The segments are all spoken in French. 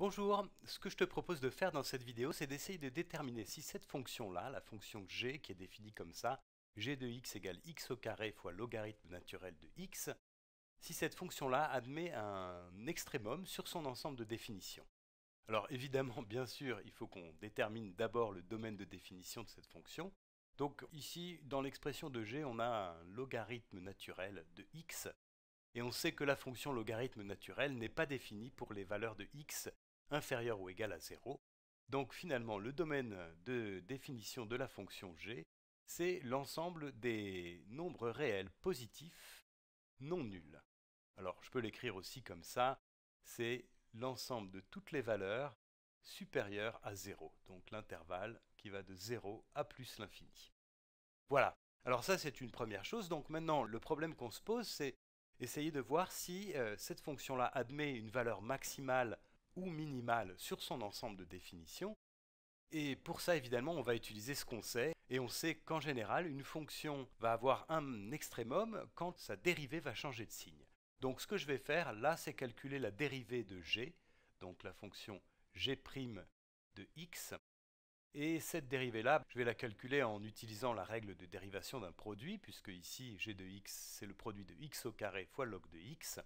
Bonjour, ce que je te propose de faire dans cette vidéo, c'est d'essayer de déterminer si cette fonction-là, la fonction g qui est définie comme ça, g de x égale x au carré fois logarithme naturel de x, si cette fonction-là admet un extrémum sur son ensemble de définitions. Alors évidemment, bien sûr, il faut qu'on détermine d'abord le domaine de définition de cette fonction. Donc ici, dans l'expression de g, on a un logarithme naturel de x, et on sait que la fonction logarithme naturel n'est pas définie pour les valeurs de x inférieur ou égal à 0. Donc finalement, le domaine de définition de la fonction g, c'est l'ensemble des nombres réels positifs non nuls. Alors je peux l'écrire aussi comme ça, c'est l'ensemble de toutes les valeurs supérieures à 0, donc l'intervalle qui va de 0 à plus l'infini. Voilà, alors ça c'est une première chose, donc maintenant le problème qu'on se pose c'est essayer de voir si euh, cette fonction-là admet une valeur maximale ou minimale sur son ensemble de définitions. Et pour ça, évidemment, on va utiliser ce qu'on sait, et on sait qu'en général, une fonction va avoir un extrémum quand sa dérivée va changer de signe. Donc ce que je vais faire là, c'est calculer la dérivée de g, donc la fonction g' de x. Et cette dérivée-là, je vais la calculer en utilisant la règle de dérivation d'un produit, puisque ici, g de x, c'est le produit de x au carré fois log de x.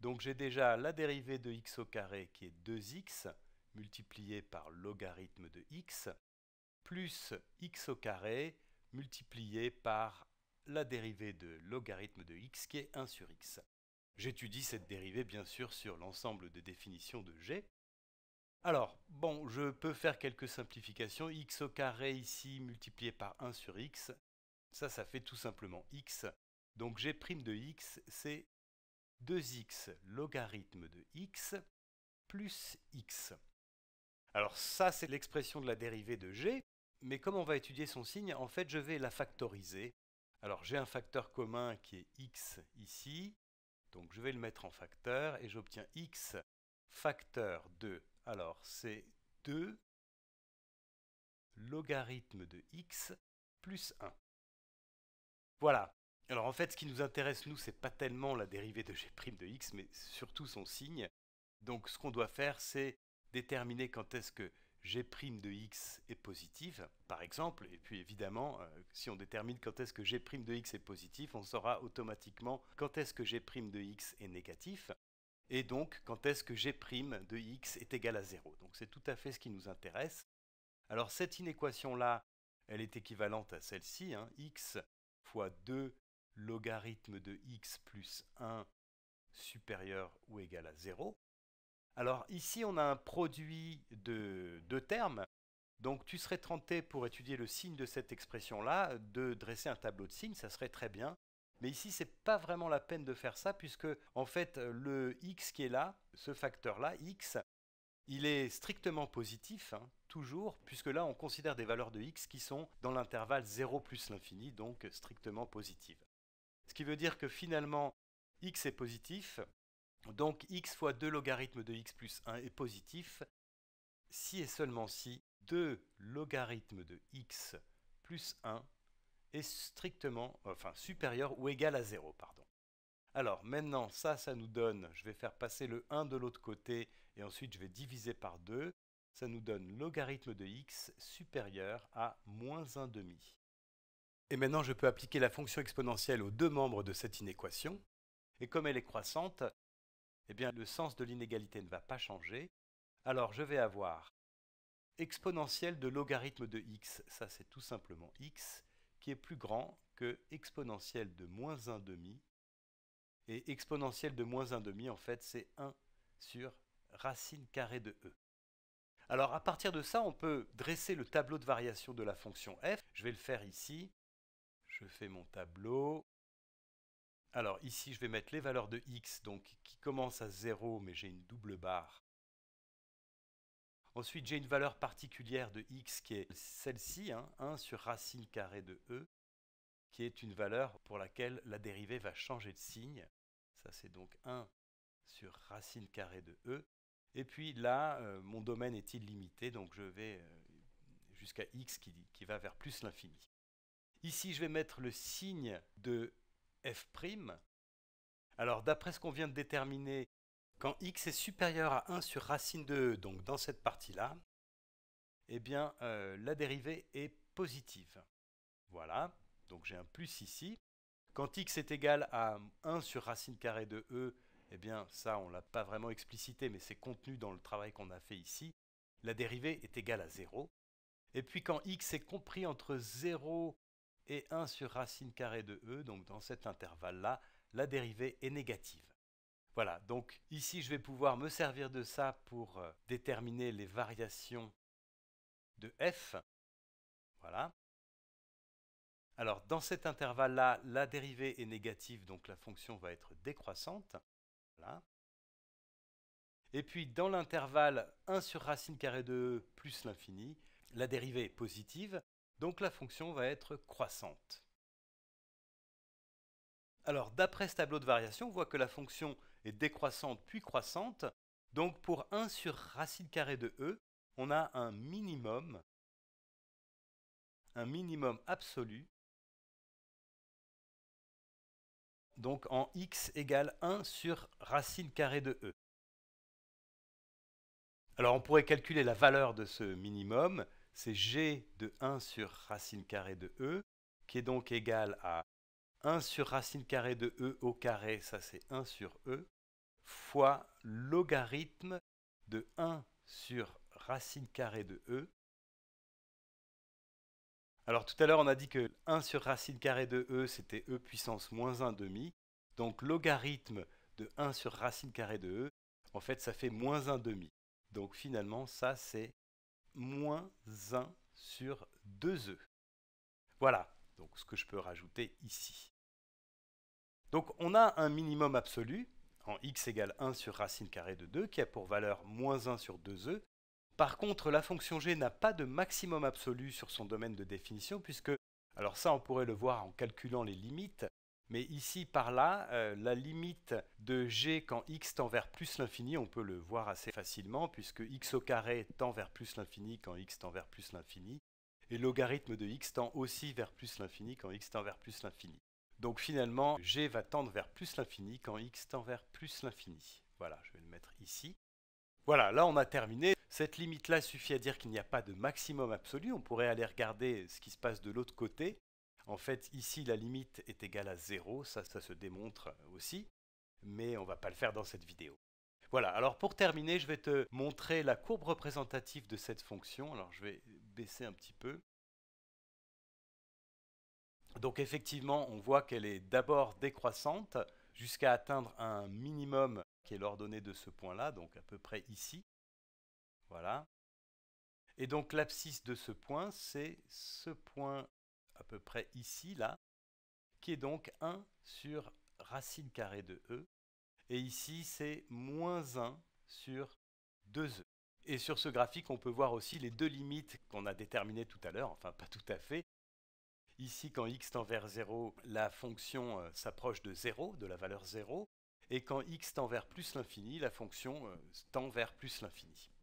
Donc j'ai déjà la dérivée de x au carré qui est 2x multiplié par logarithme de x plus x au carré multiplié par la dérivée de logarithme de x qui est 1 sur x. J'étudie cette dérivée bien sûr sur l'ensemble des définitions de g. Alors, bon, je peux faire quelques simplifications. x au carré ici multiplié par 1 sur x, ça, ça fait tout simplement x. Donc g' de x, c'est 2x logarithme de x plus x. Alors ça, c'est l'expression de la dérivée de g, mais comme on va étudier son signe, en fait, je vais la factoriser. Alors j'ai un facteur commun qui est x ici, donc je vais le mettre en facteur et j'obtiens x facteur de, Alors c'est 2 logarithme de x plus 1. Voilà, alors en fait, ce qui nous intéresse, nous, c'est pas tellement la dérivée de g' de x, mais surtout son signe. Donc ce qu'on doit faire, c'est déterminer quand est-ce que g' de x est positive, par exemple, et puis évidemment, euh, si on détermine quand est-ce que g' de x est positif, on saura automatiquement quand est-ce que g' de x est négatif, et donc quand est-ce que g' de x est égal à 0. Donc c'est tout à fait ce qui nous intéresse. Alors cette inéquation-là, elle est équivalente à celle-ci, hein. x fois 2 logarithme de x plus 1 supérieur ou égal à 0. Alors ici, on a un produit de deux termes. Donc tu serais tenté pour étudier le signe de cette expression-là de dresser un tableau de signes, ça serait très bien. Mais ici, ce n'est pas vraiment la peine de faire ça puisque en fait le x qui est là, ce facteur-là x, il est strictement positif, hein, toujours, puisque là on considère des valeurs de x qui sont dans l'intervalle 0 plus l'infini, donc strictement positives. Ce qui veut dire que finalement, x est positif, donc x fois 2 logarithmes de x plus 1 est positif, si et seulement si 2 logarithmes de x plus 1 est strictement, enfin supérieur ou égal à 0, pardon. Alors maintenant, ça, ça nous donne, je vais faire passer le 1 de l'autre côté et ensuite je vais diviser par 2, ça nous donne logarithme de x supérieur à moins 1 demi. Et maintenant, je peux appliquer la fonction exponentielle aux deux membres de cette inéquation. Et comme elle est croissante, eh bien, le sens de l'inégalité ne va pas changer. Alors, je vais avoir exponentielle de logarithme de x, ça c'est tout simplement x, qui est plus grand que exponentielle de moins 1 demi. Et exponentielle de moins 1 demi, en fait, c'est 1 sur racine carrée de e. Alors à partir de ça, on peut dresser le tableau de variation de la fonction f. Je vais le faire ici je fais mon tableau. Alors ici, je vais mettre les valeurs de x, donc qui commencent à 0, mais j'ai une double barre. Ensuite, j'ai une valeur particulière de x qui est celle-ci, 1 hein, sur racine carrée de e, qui est une valeur pour laquelle la dérivée va changer de signe. Ça, c'est donc 1 sur racine carrée de e. Et puis là, euh, mon domaine est illimité, donc je vais euh, jusqu'à x qui va vers plus l'infini. Ici, je vais mettre le signe de f'. Alors, d'après ce qu'on vient de déterminer, quand x est supérieur à 1 sur racine de e, donc dans cette partie-là, eh bien, euh, la dérivée est positive. Voilà, donc j'ai un plus ici. Quand x est égal à 1 sur racine carrée de e, eh bien, ça, on ne l'a pas vraiment explicité, mais c'est contenu dans le travail qu'on a fait ici. La dérivée est égale à 0. Et puis quand x est compris entre 0 et 1 sur racine carrée de e, donc dans cet intervalle-là, la dérivée est négative. Voilà, donc ici je vais pouvoir me servir de ça pour euh, déterminer les variations de f. Voilà. Alors dans cet intervalle-là, la dérivée est négative, donc la fonction va être décroissante. Voilà. Et puis dans l'intervalle 1 sur racine carrée de e plus l'infini, la dérivée est positive, donc la fonction va être croissante. Alors d'après ce tableau de variation, on voit que la fonction est décroissante puis croissante. Donc pour 1 sur racine carrée de e, on a un minimum, un minimum absolu, donc en x égale 1 sur racine carrée de e. Alors on pourrait calculer la valeur de ce minimum, c'est g de 1 sur racine carrée de e, qui est donc égal à 1 sur racine carrée de e au carré, ça c'est 1 sur e, fois logarithme de 1 sur racine carrée de e. Alors tout à l'heure on a dit que 1 sur racine carrée de e c'était e puissance moins 1 demi, donc logarithme de 1 sur racine carrée de e, en fait ça fait moins 1 demi. Donc finalement ça c'est moins 1 sur 2e. Voilà, donc ce que je peux rajouter ici. Donc on a un minimum absolu en x égale 1 sur racine carrée de 2 qui a pour valeur moins 1 sur 2e. Par contre, la fonction g n'a pas de maximum absolu sur son domaine de définition puisque, alors ça on pourrait le voir en calculant les limites, mais ici, par là, euh, la limite de g quand x tend vers plus l'infini, on peut le voir assez facilement, puisque x au carré tend vers plus l'infini quand x tend vers plus l'infini, et logarithme de x tend aussi vers plus l'infini quand x tend vers plus l'infini. Donc finalement, g va tendre vers plus l'infini quand x tend vers plus l'infini. Voilà, je vais le mettre ici. Voilà, là on a terminé. Cette limite-là suffit à dire qu'il n'y a pas de maximum absolu. On pourrait aller regarder ce qui se passe de l'autre côté. En fait, ici, la limite est égale à 0, ça, ça se démontre aussi, mais on ne va pas le faire dans cette vidéo. Voilà, alors pour terminer, je vais te montrer la courbe représentative de cette fonction. Alors je vais baisser un petit peu. Donc effectivement, on voit qu'elle est d'abord décroissante jusqu'à atteindre un minimum qui est l'ordonnée de ce point-là, donc à peu près ici. Voilà. Et donc l'abscisse de ce point, c'est ce point à peu près ici, là, qui est donc 1 sur racine carrée de e. Et ici, c'est moins 1 sur 2e. Et sur ce graphique, on peut voir aussi les deux limites qu'on a déterminées tout à l'heure, enfin pas tout à fait. Ici, quand x tend vers 0, la fonction euh, s'approche de 0, de la valeur 0. Et quand x tend vers plus l'infini, la fonction euh, tend vers plus l'infini.